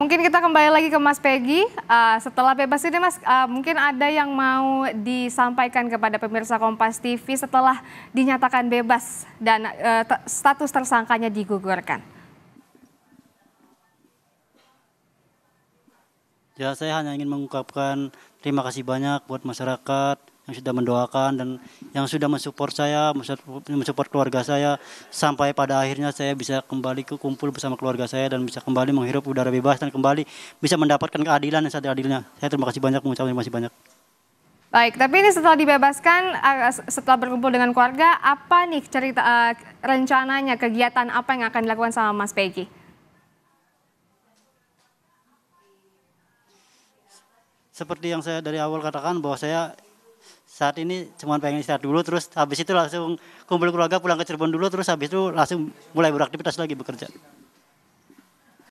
Mungkin kita kembali lagi ke Mas Peggy. Uh, setelah bebas ini, Mas, uh, mungkin ada yang mau disampaikan kepada pemirsa Kompas TV setelah dinyatakan bebas dan uh, status tersangkanya digugurkan. Ya, saya hanya ingin mengungkapkan terima kasih banyak buat masyarakat yang sudah mendoakan dan yang sudah mensupport saya, mensupport keluarga saya sampai pada akhirnya saya bisa kembali ke kumpul bersama keluarga saya dan bisa kembali menghirup udara bebas dan kembali bisa mendapatkan keadilan yang seadil-adilnya. Saya terima kasih banyak mengucapkan terima kasih banyak. Baik, tapi ini setelah dibebaskan, eh, setelah berkumpul dengan keluarga, apa nih cerita eh, rencananya, kegiatan apa yang akan dilakukan sama Mas Peggy? Seperti yang saya dari awal katakan bahwa saya saat ini cuma pengen istirahat dulu terus habis itu langsung kumpul keluarga pulang ke Cirebon dulu terus habis itu langsung mulai beraktivitas lagi bekerja.